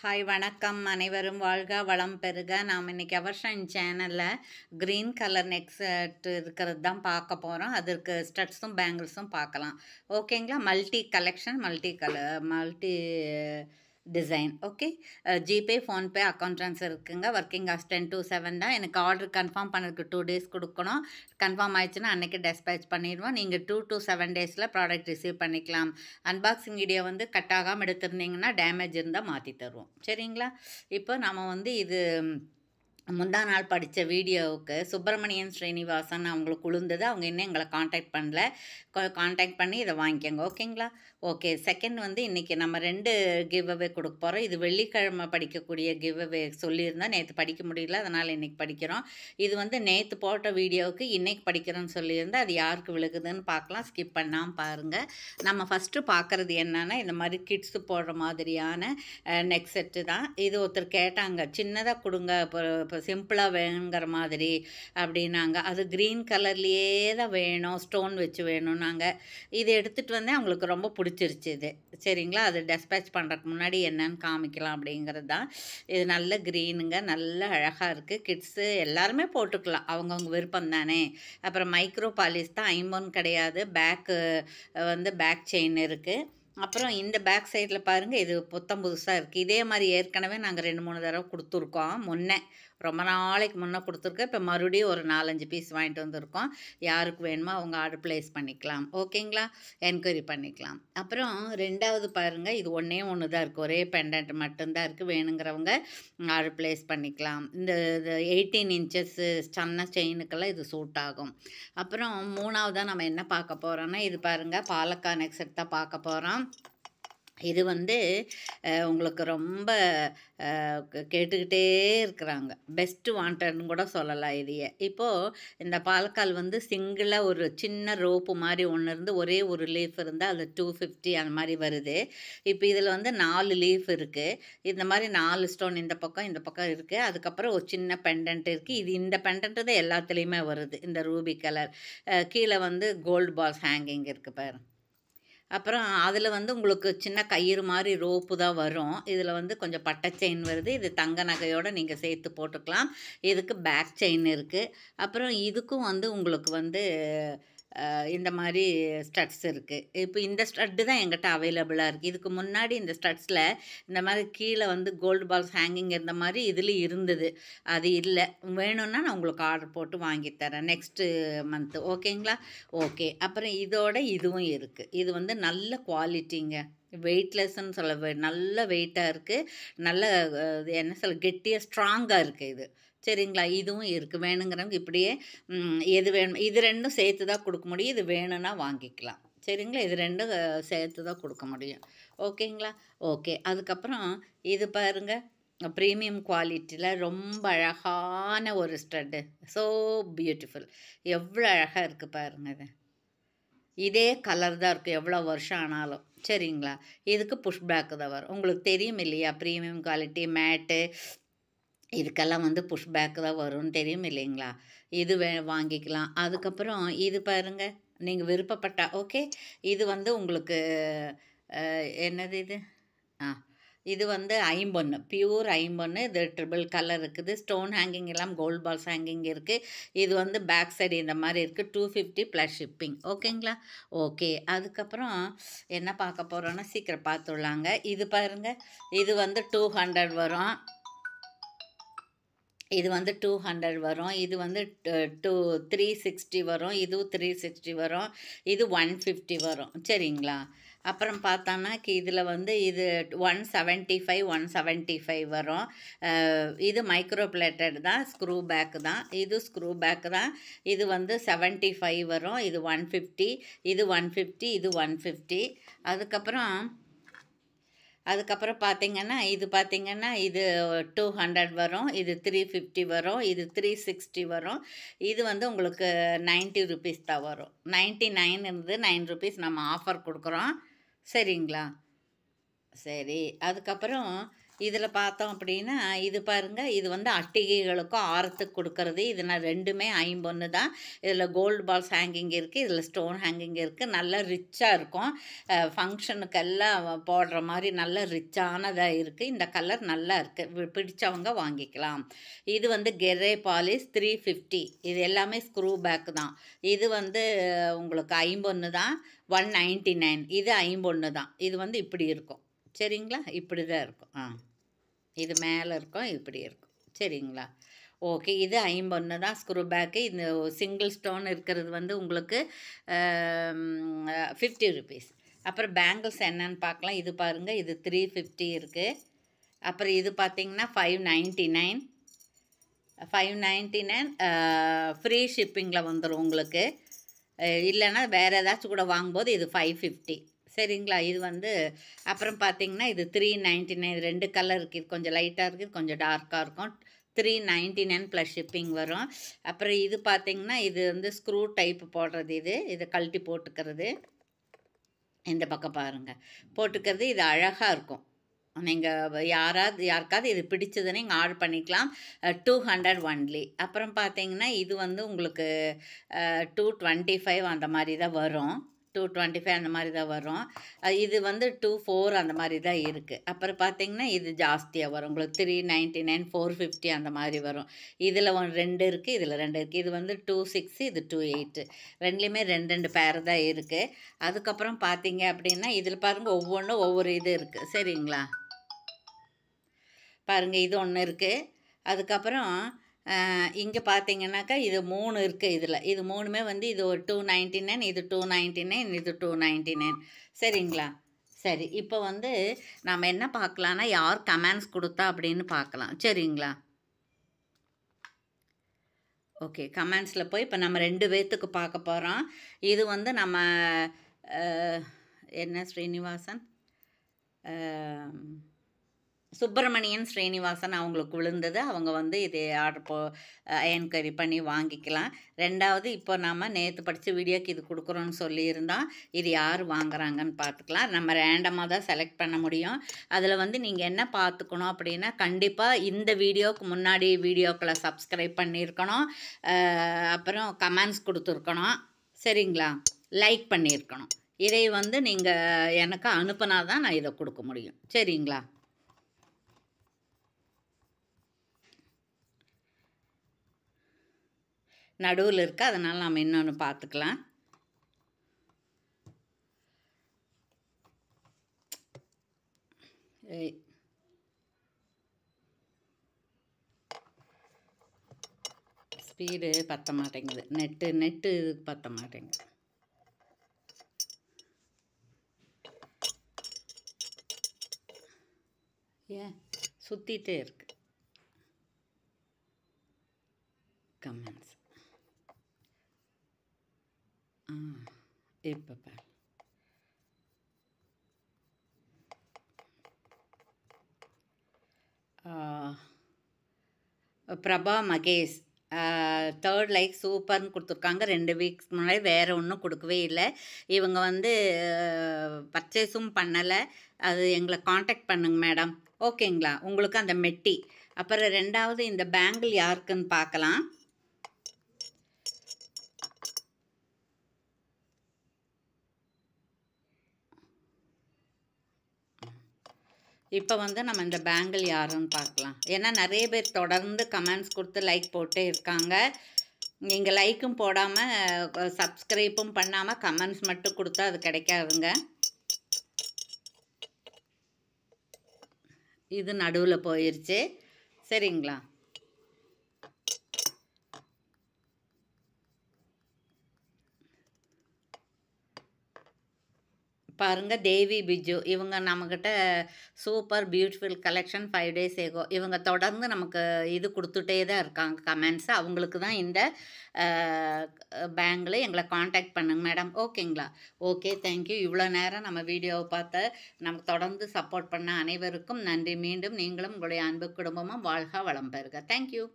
hi வணக்கம் அனைவரும் வாழ்க வளம் பெருக நாம் இன்னைக்கு அவர்ஷன் சேனலில் க்ரீன் கலர் நெக் செட் இருக்கிறது தான் பார்க்க போகிறோம் அதற்கு ஸ்டட்ஸும் பேங்கிள்ஸும் பார்க்கலாம் ஓகேங்களா multi collection multi colour multi design okay GPay PhonePe account transfer இருக்குங்க working hours ten to seven தான் எனக்கு ஆர்டர் கன்ஃபார்ம் பண்ணுறதுக்கு டூ டேஸ் கொடுக்கணும் கன்ஃபார்ம் ஆயிடுச்சுன்னா அன்றைக்கி டெஸ்பேச் பண்ணிடுவோம் நீங்கள் டூ டு செவன் டேஸில் ப்ராடக்ட் ரிசீவ் பண்ணிக்கலாம் அன்பாக்சிங் வீடியோ வந்து கட் ஆகாமல் எடுத்திருந்தீங்கன்னா டேமேஜ் இருந்தால் மாற்றி தருவோம் சரிங்களா இப்போ நம்ம வந்து இது முந்தா நாள் படித்த வீடியோவுக்கு சுப்பிரமணியன் ஸ்ரீனிவாசன் அவங்களுக்கு உளுந்தது அவங்க இன்னும் எங்களை காண்டாக்ட் பண்ணல காண்டாக்ட் பண்ணி இதை வாங்கிக்கோங்க ஓகேங்களா ஓகே செகண்ட் வந்து இன்றைக்கி நம்ம ரெண்டு கிவ் அவே கொடுக்க போகிறோம் இது வெள்ளிக்கிழமை படிக்கக்கூடிய கிவ் அவே சொல்லியிருந்தோம் நேற்று படிக்க முடியல அதனால் இன்றைக்கி படிக்கிறோம் இது வந்து நேற்று போட்ட வீடியோவுக்கு இன்றைக்கி படிக்கிறோன்னு சொல்லியிருந்தேன் அது யாருக்கு விழுகுதுன்னு பார்க்கலாம் ஸ்கிப் பண்ணாமல் பாருங்கள் நம்ம ஃபஸ்ட்டு பார்க்குறது என்னென்னா இந்த மாதிரி கிட்ஸு போடுற மாதிரியான நெக்ஸ்ட் செட்டு தான் இது ஒருத்தர் கேட்டாங்க சின்னதாக கொடுங்க இப்போ சிம்பிளாக வேணுங்கிற மாதிரி அப்படின்னாங்க அது க்ரீன் கலர்லேயே தான் வேணும் ஸ்டோன் வச்சு வேணும்னாங்க இது எடுத்துகிட்டு வந்தேன் அவங்களுக்கு ரொம்ப பிடிச்சிருச்சு இது சரிங்களா அது டெஸ்பேச் பண்ணுறதுக்கு முன்னாடி என்னன்னு காமிக்கலாம் அப்படிங்கிறது தான் இது நல்ல க்ரீனுங்க நல்ல அழகாக இருக்குது கிட்ஸு எல்லாருமே போட்டுக்கலாம் அவங்கவுங்க விருப்பம் தானே அப்புறம் மைக்ரோ பாலிஸ் தான் ஐம்பொன் கிடையாது பேக்கு வந்து பேக் செயின் இருக்குது அப்புறம் இந்த பேக் சைடில் பாருங்கள் இது புத்தம் புதுசாக இருக்குது இதே மாதிரி ஏற்கனவே நாங்கள் ரெண்டு மூணு தடவை கொடுத்துருக்கோம் முன்னே ரொம்ப நாளைக்கு முன்னே கொடுத்துருக்கேன் இப்போ மறுபடியும் ஒரு நாலஞ்சு பீஸ் வாங்கிட்டு வந்திருக்கோம் யாருக்கு வேணுமோ அவங்க ஆர்டர் ப்ளேஸ் பண்ணிக்கலாம் ஓகேங்களா என்கொயரி பண்ணிக்கலாம் அப்புறம் ரெண்டாவது பாருங்கள் இது ஒன்றே ஒன்று தான் இருக்குது ஒரே பெண்டன்ட் மட்டும்தான் இருக்குது வேணுங்கிறவங்க ஆர்டர் ப்ளேஸ் பண்ணிக்கலாம் இந்த எயிட்டீன் இன்ச்சஸ் சன்ன செயினுக்கெல்லாம் இது சூட் ஆகும் அப்புறம் மூணாவதாக நம்ம என்ன பார்க்க போகிறோன்னா இது பாருங்கள் பாலக்கா நெக்ஸ்ட் தான் பார்க்க போகிறோம் இது வந்து உங்களுக்கு ரொம்ப கேட்டுக்கிட்டே இருக்கிறாங்க பெஸ்ட்டு வாண்டட்னு கூட சொல்லலாம் இதையே இப்போது இந்த பால்கால் வந்து சிங்கிளாக ஒரு சின்ன ரோப்பு மாதிரி ஒன்று இருந்து ஒரே ஒரு லீஃப் இருந்தால் அது டூ ஃபிஃப்டி அந்த மாதிரி வருது இப்போ இதில் வந்து நாலு லீஃப் இருக்குது இந்த மாதிரி நாலு ஸ்டோன் இந்த பக்கம் இந்த பக்கம் இருக்குது அதுக்கப்புறம் ஒரு சின்ன பெண்டன்ட் இருக்குது இது இந்த பெண்டன்ட் தான் எல்லாத்துலேயுமே வருது இந்த ரூபி கலர் கீழே வந்து கோல்டு பால்ஸ் ஹேங்கிங் இருக்குது பாருங்கள் அப்புறம் அதில் வந்து உங்களுக்கு சின்ன கயிறு மாதிரி ரோப்பு தான் வரும் இதில் வந்து கொஞ்சம் பட்டை செயின் வருது இது தங்க நகையோடு நீங்கள் சேர்த்து போட்டுக்கலாம் இதுக்கு பேக் செயின் இருக்குது அப்புறம் இதுக்கும் வந்து உங்களுக்கு வந்து இந்த மாதிரி ஸ்டட்ஸ் இருக்குது இப்போ இந்த ஸ்டட்டு தான் எங்கிட்ட அவைலபிளாக இருக்குது இதுக்கு முன்னாடி இந்த ஸ்டட்ஸில் இந்த மாதிரி கீழே வந்து கோல்டு பால்ஸ் ஹேங்கிங் இருந்த மாதிரி இதில் இருந்தது அது இல்லை வேணும்னா நான் உங்களுக்கு ஆர்டர் போட்டு வாங்கித்தரேன் நெக்ஸ்ட்டு மந்த்து ஓகேங்களா ஓகே அப்புறம் இதோட இதுவும் இருக்குது இது வந்து நல்ல குவாலிட்டிங்க வெயிட்லெஸ்ன்னு சொல்ல நல்ல வெயிட்டாக இருக்குது நல்ல என்ன சொல்ல கெட்டியாக ஸ்ட்ராங்காக இருக்குது இது சரிங்களா இதுவும் இருக்குது வேணுங்கிறவங்க இப்படியே எது வேணும் இது ரெண்டும் சேர்த்து தான் கொடுக்க முடியும் இது வேணும்னா வாங்கிக்கலாம் சரிங்களா இது ரெண்டும் சேர்த்து தான் கொடுக்க முடியும் ஓகேங்களா ஓகே அதுக்கப்புறம் இது பாருங்கள் ப்ரீமியம் குவாலிட்டியில் ரொம்ப அழகான ஒரு ஸ்டட்டு ஸோ பியூட்டிஃபுல் எவ்வளோ அழகாக இருக்குது பாருங்க இது இதே கலர் தான் இருக்குது எவ்வளோ வருஷம் ஆனாலும் சரிங்களா இதுக்கு புஷ்பேக்கு தான் வரும் உங்களுக்கு தெரியும் இல்லையா ப்ரீமியம் குவாலிட்டி மேட்டு இதுக்கெல்லாம் வந்து புஷ் பேக்கு தான் வரும்னு தெரியும் இல்லைங்களா இது வே வாங்கிக்கலாம் அதுக்கப்புறம் இது பாருங்கள் நீங்கள் விருப்பப்பட்டா ஓகே இது வந்து உங்களுக்கு என்னது இது ஆ இது வந்து ஐம்பொன்னு பியூர் ஐம்பொன்னு இது ட்ரிபிள் கலர் இருக்குது ஸ்டோன் ஹேங்கிங் எல்லாம் கோல்ட் பால்ஸ் ஹேங்கிங் இருக்குது இது வந்து பேக் சைடு இந்த மாதிரி இருக்குது டூ ஃபிஃப்டி ப்ளஸ் ஷிப்பிங் ஓகேங்களா ஓகே அதுக்கப்புறம் என்ன பார்க்க போகிறோன்னா சீக்கிரம் பார்த்துடலாங்க இது பாருங்கள் இது வந்து டூ ஹண்ட்ரட் வரும் இது வந்து டூ ஹண்ட்ரட் வரும் இது வந்து டூ த்ரீ சிக்ஸ்டி வரும் இதுவும் த்ரீ சிக்ஸ்டி வரும் இது ஒன் ஃபிஃப்டி வரும் சரிங்களா அப்புறம் பார்த்தோன்னாக்கி இதில் வந்து இது one seventy five one seventy five வரும் இது மைக்ரோ பிளேட்டட் தான் ஸ்க்ரூ பேக் தான் இது ஸ்க்ரூ பேக் தான் இது வந்து செவன்ட்டி ஃபைவ் வரும் இது ஒன் ஃபிஃப்டி இது ஒன் ஃபிஃப்டி இது ஒன் ஃபிஃப்டி அதுக்கப்புறம் அதுக்கப்புறம் பார்த்தீங்கன்னா இது பார்த்திங்கன்னா இது டூ ஹண்ட்ரட் வரும் இது த்ரீ ஃபிஃப்டி வரும் இது த்ரீ சிக்ஸ்டி வரும் இது வந்து உங்களுக்கு நைன்ட்டி ருபீஸ் தான் வரும் நைன்ட்டி நைன் இருந்து நைன் ருபீஸ் நம்ம ஆஃபர் கொடுக்குறோம் சரிங்களா சரி அதுக்கப்புறம் இதில் பார்த்தோம் அப்படின்னா இது பாருங்கள் இது வந்து அட்டிகைகளுக்கும் ஆரத்துக்கு கொடுக்கறது இது நான் ரெண்டுமே ஐம்பொன்று தான் இதில் கோல்டு பால்ஸ் ஹேங்கிங் இருக்குது இதில் ஸ்டோன் ஹேங்கிங் இருக்குது நல்லா ரிச்சாக இருக்கும் ஃபங்க்ஷனுக்கெல்லாம் போடுற மாதிரி நல்லா ரிச்சானதாக இருக்குது இந்த கலர் நல்லா இருக்குது பிடிச்சவங்க வாங்கிக்கலாம் இது வந்து கெரே பாலிஸ் த்ரீ ஃபிஃப்டி இது எல்லாமே ஸ்க்ரூ பேக் தான் இது வந்து உங்களுக்கு ஐம்பொன்று தான் ஒன் நைன்ட்டி நைன் இது ஐம்பொன்று தான் இது வந்து இப்படி இருக்கும் சரிங்களா இப்படி தான் இருக்கும் ஆ இது மேலே இருக்கும் இப்படி இருக்கும் சரிங்களா ஓகே இது ஐம்பொன்று தான் ஸ்க்ரூ பேக்கு இந்த சிங்கிள் ஸ்டோன் இருக்கிறது வந்து உங்களுக்கு ஃபிஃப்டி ருபீஸ் அப்புறம் பேங்கிள்ஸ் என்னன்னு பார்க்கலாம் இது பாருங்கள் இது த்ரீ ஃபிஃப்டி இருக்குது அப்புறம் இது பார்த்திங்கன்னா five ninety nine five ninety nine free ஷிப்பிங்கில் வந்துடும் உங்களுக்கு இல்லைன்னா வேறு ஏதாச்சும் கூட வாங்கும்போது இது ஃபைவ் ஃபிஃப்டி சரிங்களா இது வந்து அப்புறம் பார்த்தீங்கன்னா இது த்ரீ நைன்ட்டி நைன் ரெண்டு கலர் இருக்குது கொஞ்சம் லைட்டாக இருக்குது கொஞ்சம் டார்க்காக இருக்கும் three ninety nine plus shipping வரும் அப்புறம் இது பார்த்தீங்கன்னா இது வந்து ஸ்க்ரூ டைப் போடுறது இது இதை கழட்டி போட்டுக்கிறது இந்த பக்கம் பாருங்கள் போட்டுக்கிறது இது அழகாக இருக்கும் நீங்கள் யாராவது யாருக்காவது இது பிடிச்சதுன்னு நீங்கள் ஆர்டர் பண்ணிக்கலாம் டூ ஹண்ட்ரட் ஒன்லி அப்புறம் பார்த்தீங்கன்னா இது வந்து உங்களுக்கு டூ டுவெண்ட்டி ஃபைவ் அந்த மாதிரி தான் வரும் டூ டுவெண்ட்டி ஃபைவ் அந்த மாதிரி தான் வரும் இது வந்து டூ ஃபோர் அந்த மாதிரி தான் இருக்குது அப்புறம் பார்த்தீங்கன்னா இது ஜாஸ்தியாக வரும் உங்களுக்கு three ninety nine four fifty அந்த மாதிரி வரும் இதில் ஒன் ரெண்டு இருக்குது இதில் ரெண்டு இருக்குது இது வந்து டூ சிக்ஸு இது டூ எயிட்டு ரெண்டுலேயுமே ரெண்டு ரெண்டு பேர் தான் இருக்குது அதுக்கப்புறம் பார்த்தீங்க அப்படின்னா இதில் பாருங்கள் ஒவ்வொன்றும் ஒவ்வொரு இது இருக்குது சரிங்களா பாருங்கள் இது ஒன்று இருக்குது அதுக்கப்புறம் இங்கே பார்த்தீங்கன்னாக்கா இது மூணு இருக்குது இதில் இது மூணுமே வந்து இது ஒரு டூ நைன்ட்டி நைன் இது டூ நைன்ட்டி நைன் இது டூ நைன்ட்டி நைன் சரிங்களா சரி இப்போ வந்து நம்ம என்ன பார்க்கலான்னா யார் கமெண்ட்ஸ் கொடுத்தா அப்படின்னு பார்க்கலாம் சரிங்களா ஓகே கமெண்ட்ஸில் போய் இப்போ நம்ம ரெண்டு பேர்த்துக்கு பார்க்க போகிறோம் இது வந்து நம்ம என்ன ஸ்ரீனிவாசன் சுப்பிரமணியன் ஸ்ரீனிவாசன் அவங்களுக்கு விழுந்தது அவங்க வந்து இது ஆர்டர் போ என்கொயரி பண்ணி வாங்கிக்கலாம் ரெண்டாவது இப்போ நாம் நேற்று படித்த வீடியோக்கு இது கொடுக்குறோன்னு சொல்லியிருந்தோம் இது யார் வாங்குறாங்கன்னு பார்த்துக்கலாம் நம்ம ரேண்டமாக தான் செலக்ட் பண்ண முடியும் அதில் வந்து நீங்கள் என்ன பார்த்துக்கணும் அப்படின்னா கண்டிப்பாக இந்த வீடியோவுக்கு முன்னாடி வீடியோக்களை சப்ஸ்கிரைப் பண்ணியிருக்கணும் அப்புறம் கமெண்ட்ஸ் கொடுத்துருக்கணும் சரிங்களா லைக் பண்ணியிருக்கணும் இதை வந்து நீங்கள் எனக்கு அனுப்புனா தான் நான் இதை கொடுக்க முடியும் சரிங்களா நடுவில் இருக்குது அதனால் நாம் இன்னொன்று பார்த்துக்கலாம் ஸ்பீடு பற்ற மாட்டேங்குது நெட்டு நெட்டு இதுக்கு பற்ற மாட்டேங்குது ஏன் சுற்றிட்டே இருக்கு கமெண்ட்ஸ் இப்போ பாருங்க பிரபா மகேஷ் தேர்ட் லைக் சூப்பர்னு கொடுத்துருக்காங்க ரெண்டு வீக்ஸ் முன்னாடி வேறு ஒன்றும் கொடுக்கவே இல்லை இவங்க வந்து பர்ச்சேஸும் uh, பண்ணலை அது எங்களை காண்டாக்ட் பண்ணுங்க மேடம் ஓகேங்களா உங்களுக்கு அந்த மெட்டி அப்புறம் ரெண்டாவது இந்த பேங்கிள் யாருக்குன்னு பார்க்கலாம் இப்போ வந்து நம்ம இந்த பேங்கிள் யாருன்னு பார்க்கலாம் ஏன்னா நிறைய பேர் தொடர்ந்து கமெண்ட்ஸ் கொடுத்து லைக் போட்டு இருக்காங்க நீங்கள் லைக்கும் போடாமல் சப்ஸ்கிரைப்பும் பண்ணாமல் கமெண்ட்ஸ் மட்டும் கொடுத்தா அது கிடைக்காதுங்க இது நடுவில் போயிடுச்சு சரிங்களா பாருங்கள் தேவி பிஜு இவங்க நம்மக்கிட்ட super beautiful collection five days ago இவங்க தொடர்ந்து நமக்கு இது கொடுத்துட்டே தான் இருக்காங்க கமெண்ட்ஸ் அவங்களுக்கு தான் இந்த பேங்கில் எங்களை காண்டாக்ட் பண்ணுங்க மேடம் ஓகேங்களா ஓகே தேங்க்யூ இவ்வளோ நேரம் நம்ம வீடியோவை பார்த்து நமக்கு தொடர்ந்து சப்போர்ட் பண்ண அனைவருக்கும் நன்றி மீண்டும் நீங்களும் உங்களுடைய அன்பு குடும்பமும் வாழ்க வளம் பெறுக தேங்க்யூ